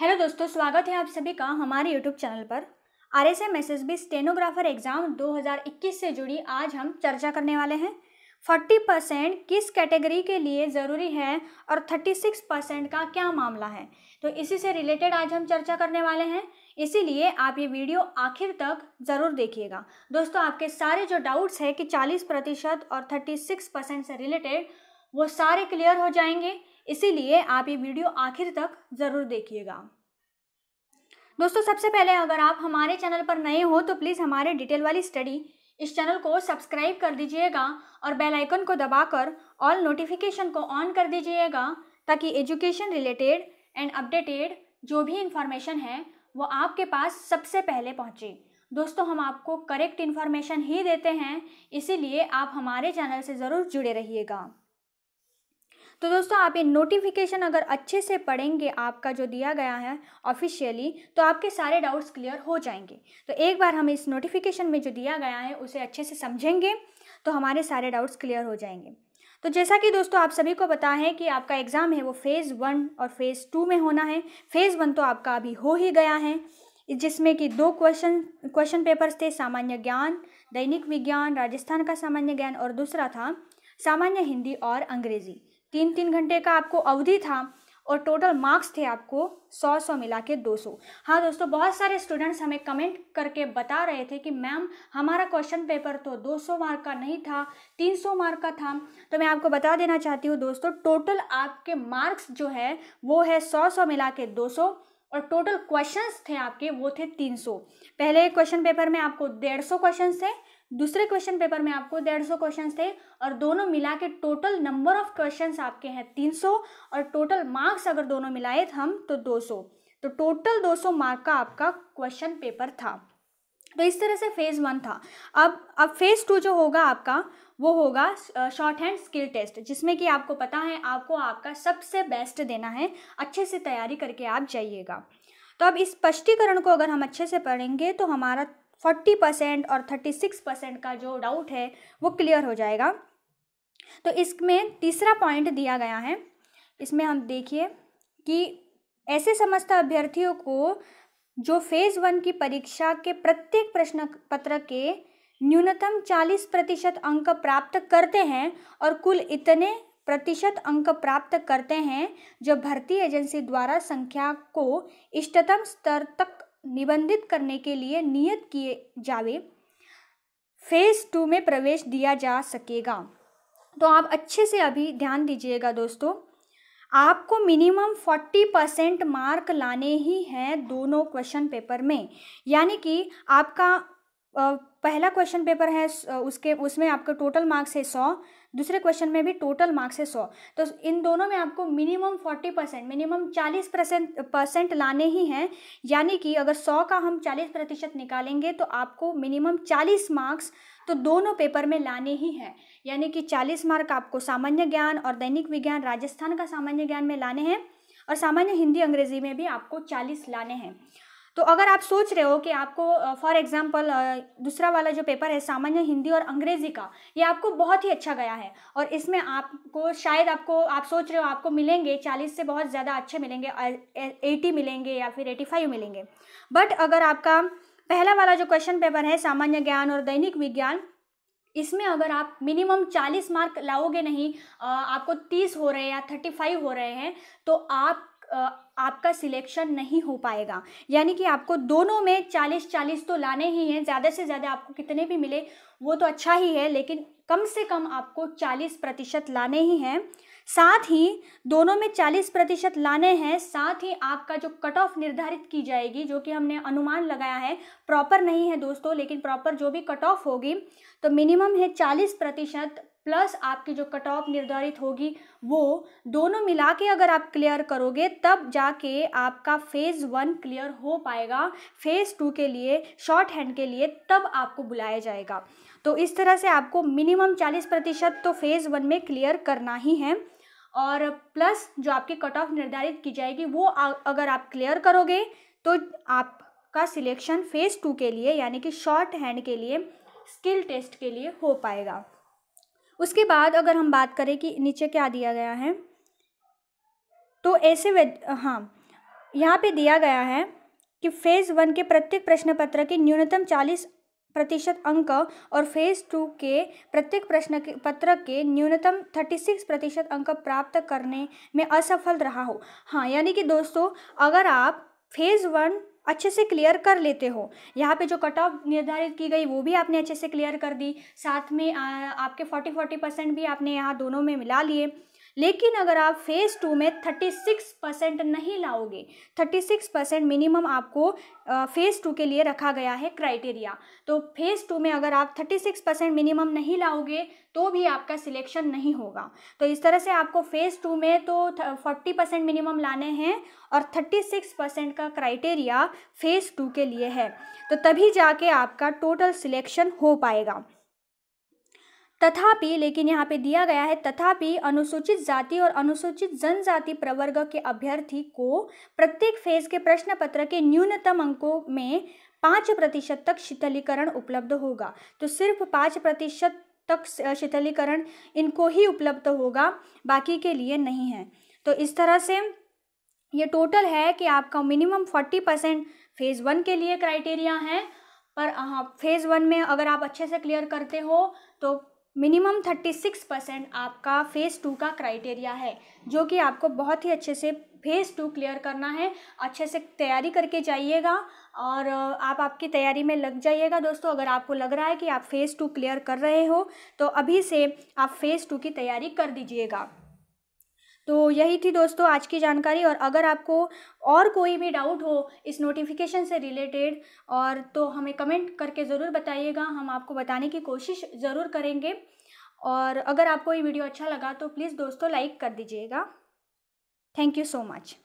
hello दोस्तों स्वागत है आप सभी का हमारे यूट्यूब चैनल पर R S M S S B stenographer exam 2021 से जुड़ी आज हम चर्चा करने वाले हैं 40 परसेंट किस कैटेगरी के लिए ज़रूरी है और 36 परसेंट का क्या मामला है तो इसी से रिलेटेड आज हम चर्चा करने वाले हैं इसीलिए आप ये वीडियो आखिर तक ज़रूर देखिएगा दोस्तों आपके सारे जो डाउट्स है कि चालीस प्रतिशत और सिक्स परसेंट से रिलेटेड वो सारे क्लियर हो जाएंगे इसीलिए आप ये वीडियो आखिर तक ज़रूर देखिएगा दोस्तों सबसे पहले अगर आप हमारे चैनल पर नए हो तो प्लीज़ हमारे डिटेल वाली स्टडी इस चैनल को सब्सक्राइब कर दीजिएगा और बेल आइकन को दबाकर ऑल नोटिफिकेशन को ऑन कर दीजिएगा ताकि एजुकेशन रिलेटेड एंड अपडेटेड जो भी इंफॉर्मेशन है वो आपके पास सबसे पहले पहुँचे दोस्तों हम आपको करेक्ट इन्फॉर्मेशन ही देते हैं इसीलिए आप हमारे चैनल से ज़रूर जुड़े रहिएगा तो दोस्तों आप ये नोटिफिकेशन अगर अच्छे से पढ़ेंगे आपका जो दिया गया है ऑफिशियली तो आपके सारे डाउट्स क्लियर हो जाएंगे तो एक बार हम इस नोटिफिकेशन में जो दिया गया है उसे अच्छे से समझेंगे तो हमारे सारे डाउट्स क्लियर हो जाएंगे तो जैसा कि दोस्तों आप सभी को पता है कि आपका एग्ज़ाम है वो फ़ेज़ वन और फ़ेज़ टू में होना है फ़ेज़ वन तो आपका अभी हो ही गया है जिसमें कि दो क्वेश्चन क्वेश्चन पेपर्स थे सामान्य ज्ञान दैनिक विज्ञान राजस्थान का सामान्य ज्ञान और दूसरा था सामान्य हिंदी और अंग्रेज़ी तीन तीन घंटे का आपको अवधि था और टोटल मार्क्स थे आपको सौ सौ मिला के दो सौ हाँ दोस्तों बहुत सारे स्टूडेंट्स हमें कमेंट करके बता रहे थे कि मैम हमारा क्वेश्चन पेपर तो दो सौ मार्क का नहीं था तीन सौ मार्क का था तो मैं आपको बता देना चाहती हूँ दोस्तों टोटल आपके मार्क्स जो है वो है सौ सौ मिला के दो सौ और टोटल क्वेश्चंस थे आपके वो थे तीन सौ पहले क्वेश्चन पेपर में आपको डेढ़ सौ क्वेश्चन थे दूसरे क्वेश्चन पेपर में आपको डेढ़ सौ क्वेश्चन थे और दोनों मिला के टोटल नंबर ऑफ क्वेश्चन आपके हैं तीन सौ और टोटल मार्क्स अगर दोनों मिलाए हम तो दो सौ तो टोटल दो सौ मार्क का आपका क्वेश्चन पेपर था तो इस तरह से फेज़ वन था अब अब फेज़ टू जो होगा आपका वो होगा शॉर्ट हैंड स्किल टेस्ट जिसमें कि आपको पता है आपको आपका सबसे बेस्ट देना है अच्छे से तैयारी करके आप जाइएगा तो अब इस स्पष्टीकरण को अगर हम अच्छे से पढ़ेंगे तो हमारा फोर्टी परसेंट और थर्टी सिक्स परसेंट का जो डाउट है वो क्लियर हो जाएगा तो इसमें तीसरा पॉइंट दिया गया है इसमें हम देखिए कि ऐसे समस्त अभ्यर्थियों को जो फेज़ वन की परीक्षा के प्रत्येक प्रश्न पत्र के न्यूनतम चालीस प्रतिशत अंक प्राप्त करते हैं और कुल इतने प्रतिशत अंक प्राप्त करते हैं जो भर्ती एजेंसी द्वारा संख्या को इष्टतम स्तर तक निबंधित करने के लिए नियत किए जावे फेज़ टू में प्रवेश दिया जा सकेगा तो आप अच्छे से अभी ध्यान दीजिएगा दोस्तों आपको मिनिमम फोर्टी परसेंट मार्क लाने ही हैं दोनों क्वेश्चन पेपर में यानी कि आपका पहला क्वेश्चन पेपर है उसके उसमें आपका टोटल मार्क्स है सौ दूसरे क्वेश्चन में भी टोटल मार्क्स है सौ तो इन दोनों में आपको मिनिमम फोर्टी परसेंट मिनिमम चालीस परसेंट परसेंट लाने ही हैं यानी कि अगर सौ का हम चालीस प्रतिशत निकालेंगे तो आपको मिनिमम चालीस मार्क्स तो दोनों पेपर में लाने ही हैं यानी कि चालीस मार्क आपको सामान्य ज्ञान और दैनिक विज्ञान राजस्थान का सामान्य ज्ञान में लाने हैं और सामान्य हिंदी अंग्रेजी में भी आपको चालीस लाने हैं तो अगर आप सोच रहे हो कि आपको फॉर एग्जाम्पल दूसरा वाला जो पेपर है सामान्य हिंदी और अंग्रेजी का ये आपको बहुत ही अच्छा गया है और इसमें आपको शायद आपको आप सोच रहे हो आपको मिलेंगे चालीस से बहुत ज़्यादा अच्छे मिलेंगे एटी मिलेंगे या फिर एटी फाइव मिलेंगे बट अगर आपका पहला वाला जो क्वेश्चन पेपर है सामान्य ज्ञान और दैनिक विज्ञान इसमें अगर आप मिनिमम 40 मार्क लाओगे नहीं आपको 30 हो रहे हैं या 35 हो रहे हैं तो आप आपका सिलेक्शन नहीं हो पाएगा यानी कि आपको दोनों में चालीस चालीस तो लाने ही हैं ज़्यादा से ज़्यादा आपको कितने भी मिले वो तो अच्छा ही है लेकिन कम से कम आपको चालीस प्रतिशत लाने ही हैं साथ ही दोनों में चालीस प्रतिशत लाने हैं साथ ही आपका जो कट ऑफ निर्धारित की जाएगी जो कि हमने अनुमान लगाया है प्रॉपर नहीं है दोस्तों लेकिन प्रॉपर जो भी कट ऑफ होगी तो मिनिमम है चालीस प्रतिशत प्लस आपकी जो कट ऑफ निर्धारित होगी वो दोनों मिला के अगर आप क्लियर करोगे तब जाके आपका फेज़ वन क्लियर हो पाएगा फेज़ टू के लिए शॉर्ट हैंड के लिए तब आपको बुलाया जाएगा तो इस तरह से आपको मिनिमम चालीस प्रतिशत तो फेज़ वन में क्लियर करना ही है और प्लस जो आपकी कट ऑफ निर्धारित की जाएगी वो अगर आप क्लियर करोगे तो आपका सिलेक्शन फेज़ टू के लिए यानी कि शॉर्ट हैंड के लिए स्किल टेस्ट के लिए हो पाएगा उसके बाद अगर हम बात करें कि नीचे क्या दिया गया है तो ऐसे वे हाँ यहाँ पे दिया गया है कि फेज़ वन के प्रत्येक प्रश्न पत्र के न्यूनतम चालीस प्रतिशत अंक और फेज़ टू के प्रत्येक प्रश्न के पत्र के न्यूनतम थर्टी सिक्स प्रतिशत अंक प्राप्त करने में असफल रहा हो हाँ यानी कि दोस्तों अगर आप फेज़ वन अच्छे से क्लियर कर लेते हो यहाँ पे जो कट ऑफ निर्धारित की गई वो भी आपने अच्छे से क्लियर कर दी साथ में आ, आपके फोर्टी फोर्टी परसेंट भी आपने यहाँ दोनों में मिला लिए लेकिन अगर आप फेज़ टू में थर्टी सिक्स परसेंट नहीं लाओगे थर्टी सिक्स परसेंट मिनिमम आपको फेज़ टू के लिए रखा गया है क्राइटेरिया तो फेज़ टू में अगर आप थर्टी सिक्स परसेंट मिनिमम नहीं लाओगे तो भी आपका सिलेक्शन नहीं होगा तो इस तरह से आपको फ़ेज़ टू में तो फोर्टी परसेंट मिनिमम लाने हैं और थर्टी सिक्स परसेंट का क्राइटेरिया फ़ेज़ टू के लिए है तो तभी जाके आपका टोटल सिलेक्शन हो पाएगा तथापि लेकिन यहाँ पे दिया गया है तथापि अनुसूचित जाति और अनुसूचित जनजाति प्रवर्ग के अभ्यर्थी को प्रत्येक फेज के प्रश्न पत्र के न्यूनतम अंकों में पाँच प्रतिशत तक शीतलीकरण उपलब्ध होगा तो सिर्फ पाँच प्रतिशत तक शीतलीकरण इनको ही उपलब्ध होगा बाकी के लिए नहीं है तो इस तरह से ये टोटल है कि आपका minimum forty percent phase one के लिए क्राइटेरिया है पर हाँ फेज़ वन में अगर आप अच्छे से क्लियर करते हो तो मिनिमम थर्टी सिक्स परसेंट आपका फ़ेज़ टू का क्राइटेरिया है जो कि आपको बहुत ही अच्छे से फेज़ टू क्लियर करना है अच्छे से तैयारी करके जाइएगा और आप आपकी तैयारी में लग जाइएगा दोस्तों अगर आपको लग रहा है कि आप फ़ेज़ टू क्लियर कर रहे हो तो अभी से आप फ़ेज़ टू की तैयारी कर दीजिएगा तो यही थी दोस्तों आज की जानकारी और अगर आपको और कोई भी डाउट हो इस नोटिफिकेशन से रिलेटेड और तो हमें कमेंट करके ज़रूर बताइएगा हम आपको बताने की कोशिश ज़रूर करेंगे और अगर आपको ये वीडियो अच्छा लगा तो प्लीज़ दोस्तों लाइक कर दीजिएगा थैंक यू सो मच